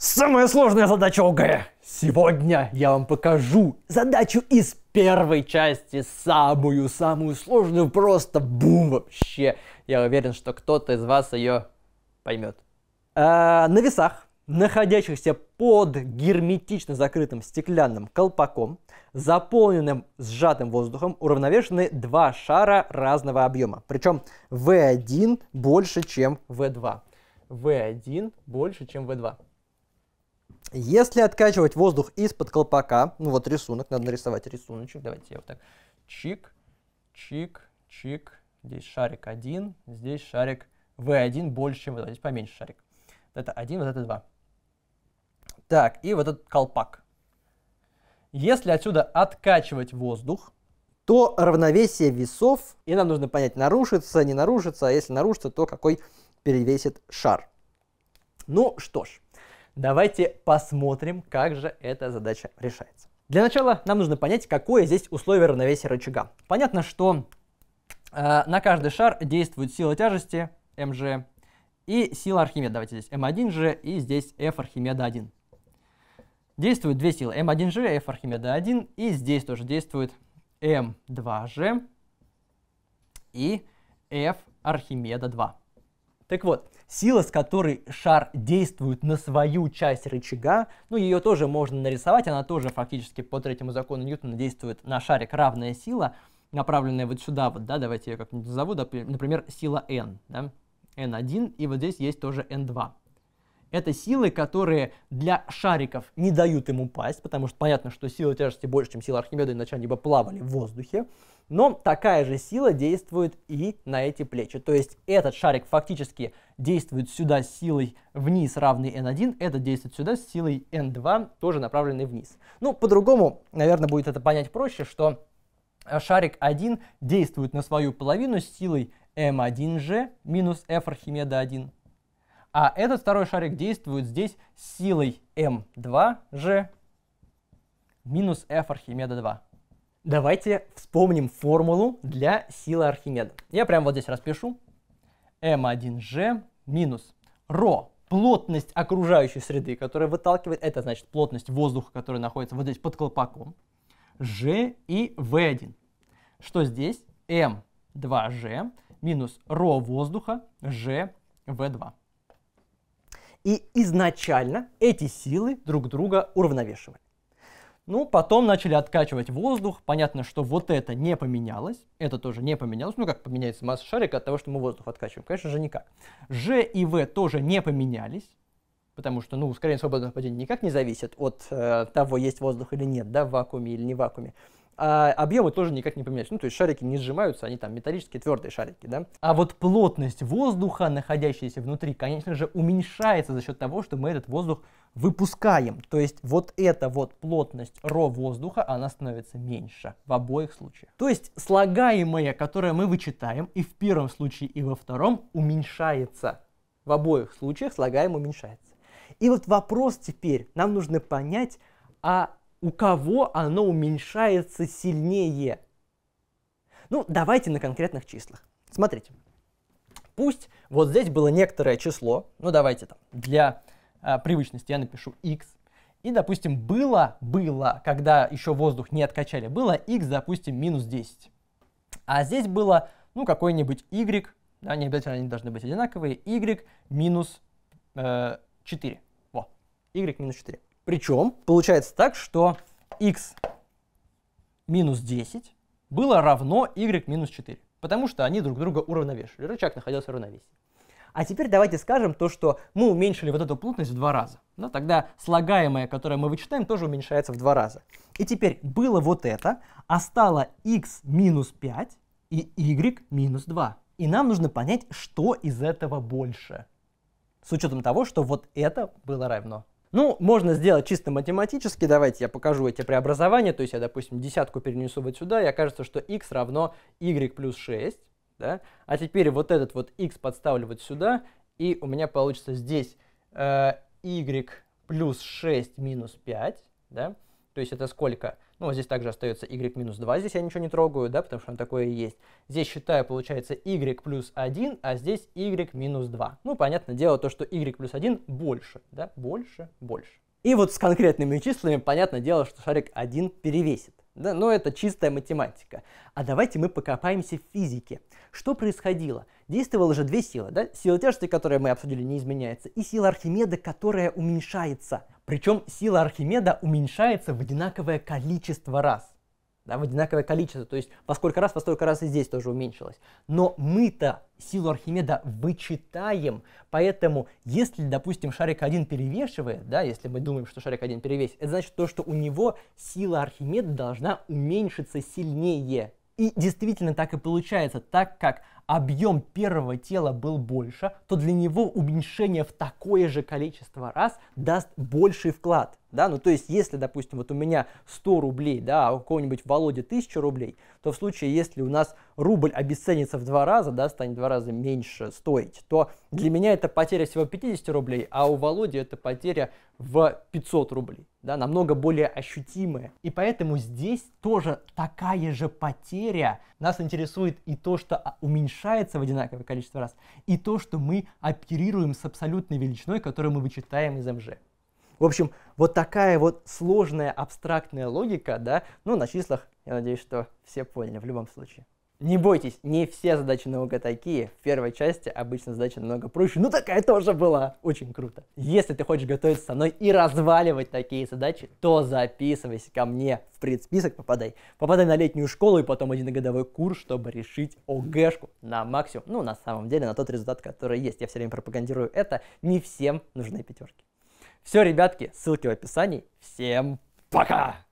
Самая сложная задача ОГЭ. Сегодня я вам покажу задачу из первой части, самую-самую сложную, просто бум вообще. Я уверен, что кто-то из вас ее поймет. А, э, на весах, находящихся под герметично закрытым стеклянным колпаком, заполненным сжатым воздухом, уравновешены два шара разного объема. Причем V1 больше, чем V2. V1 больше, чем V2. Если откачивать воздух из-под колпака, ну вот рисунок, надо нарисовать рисуночек, давайте я вот так, чик, чик, чик, здесь шарик 1, здесь шарик V1 больше, чем вот здесь поменьше шарик. Вот это 1, вот это 2. Так, и вот этот колпак. Если отсюда откачивать воздух, то равновесие весов, и нам нужно понять, нарушится, не нарушится, а если нарушится, то какой перевесит шар. Ну что ж, Давайте посмотрим, как же эта задача решается. Для начала нам нужно понять, какое здесь условие равновесия рычага. Понятно, что э, на каждый шар действует сила тяжести mg и сила Архимеда. Давайте здесь m1g и здесь f Архимеда 1. Действуют две силы m1g, f Архимеда 1 и здесь тоже действует m2g и f Архимеда 2. Так вот, сила, с которой шар действует на свою часть рычага, ну ее тоже можно нарисовать, она тоже фактически по третьему закону Ньютона действует на шарик равная сила, направленная вот сюда вот, да, давайте я как-нибудь назову, например, сила n, да, n1, и вот здесь есть тоже n2. Это силы, которые для шариков не дают им упасть, потому что понятно, что сила тяжести больше, чем сила Архимеда, иначе они бы плавали в воздухе. Но такая же сила действует и на эти плечи. То есть этот шарик фактически действует сюда с силой вниз, равной n1, этот действует сюда с силой n2, тоже направленной вниз. Ну, по-другому, наверное, будет это понять проще, что э, шарик 1 действует на свою половину с силой m1g минус f Архимеда 1 а этот второй шарик действует здесь силой m 2 g минус F Архимеда 2. Давайте вспомним формулу для силы Архимеда. Я прямо вот здесь распишу. m 1 g минус ρ плотность окружающей среды, которая выталкивает, это значит плотность воздуха, который находится вот здесь под колпаком, G и V1. Что здесь? M2G минус ρ воздуха G V2. И изначально эти силы друг друга уравновешивали. Ну, потом начали откачивать воздух. Понятно, что вот это не поменялось. Это тоже не поменялось. Ну, как поменяется масса шарика от того, что мы воздух откачиваем? Конечно же, никак. G и V тоже не поменялись. Потому что, ну, ускорение свободного падения никак не зависит от э, того, есть воздух или нет, да, в вакууме или не в вакууме а объемы тоже никак не поменяются, Ну, то есть шарики не сжимаются, они там металлические твердые шарики, да. А вот плотность воздуха, находящаяся внутри, конечно же, уменьшается за счет того, что мы этот воздух выпускаем. То есть вот эта вот плотность ро воздуха, она становится меньше в обоих случаях. То есть слагаемое, которое мы вычитаем и в первом случае, и во втором, уменьшается. В обоих случаях слагаемое уменьшается. И вот вопрос теперь, нам нужно понять, а у кого оно уменьшается сильнее. Ну, давайте на конкретных числах. Смотрите, пусть вот здесь было некоторое число, ну давайте там для э, привычности я напишу x, и, допустим, было, было, когда еще воздух не откачали, было x, допустим, минус 10. А здесь было, ну, какой-нибудь y, да, не обязательно они должны быть одинаковые, y минус э, 4. Во, y минус 4. Причем получается так, что x минус 10 было равно y минус 4, потому что они друг друга уравновешивали. Рычаг находился в равновесии. А теперь давайте скажем то, что мы уменьшили вот эту плотность в два раза. Ну, тогда слагаемое, которое мы вычитаем, тоже уменьшается в два раза. И теперь было вот это, а стало x минус 5 и y минус 2. И нам нужно понять, что из этого больше. С учетом того, что вот это было равно ну, можно сделать чисто математически. Давайте я покажу эти преобразования. То есть я, допустим, десятку перенесу вот сюда, и окажется, что x равно y плюс 6. Да? А теперь вот этот вот x подставлю вот сюда, и у меня получится здесь э, y плюс 6 минус 5. Да? то есть это сколько? Ну, вот здесь также остается y минус 2, здесь я ничего не трогаю, да, потому что он такое и есть. Здесь считаю, получается, y плюс 1, а здесь y минус 2. Ну, понятное дело, то, что y плюс 1 больше, да, больше, больше. И вот с конкретными числами, понятное дело, что шарик 1 перевесит. Да, но это чистая математика. А давайте мы покопаемся в физике. Что происходило? Действовала же две силы. Да? Сила тяжести, которая мы обсудили, не изменяется, и сила Архимеда, которая уменьшается. Причем сила Архимеда уменьшается в одинаковое количество раз. Да, в одинаковое количество, то есть во сколько раз, во столько раз и здесь тоже уменьшилось. Но мы-то силу Архимеда вычитаем, поэтому если, допустим, шарик 1 перевешивает, да, если мы думаем, что шарик 1 перевесит, это значит то, что у него сила Архимеда должна уменьшиться сильнее, и действительно так и получается, так как объем первого тела был больше, то для него уменьшение в такое же количество раз даст больший вклад. Да? Ну, то есть, если, допустим, вот у меня 100 рублей, да, а у кого-нибудь Володи 1000 рублей, то в случае, если у нас рубль обесценится в два раза, да, станет в два раза меньше стоить, то для меня это потеря всего 50 рублей, а у Володи это потеря в 500 рублей, да, намного более ощутимая. И поэтому здесь тоже такая же потеря. Нас интересует и то, что а, уменьшается в одинаковое количество раз, и то, что мы оперируем с абсолютной величиной, которую мы вычитаем из МЖ. В общем, вот такая вот сложная абстрактная логика, да, ну, на числах, я надеюсь, что все поняли в любом случае. Не бойтесь, не все задачи наука такие. В первой части обычно задача намного проще, но ну, такая тоже была. Очень круто. Если ты хочешь готовиться со мной и разваливать такие задачи, то записывайся ко мне в предсписок, попадай. Попадай на летнюю школу и потом годовой курс, чтобы решить ОГЭшку на максимум. Ну, на самом деле, на тот результат, который есть. Я все время пропагандирую это. Не всем нужны пятерки. Все, ребятки, ссылки в описании. Всем пока!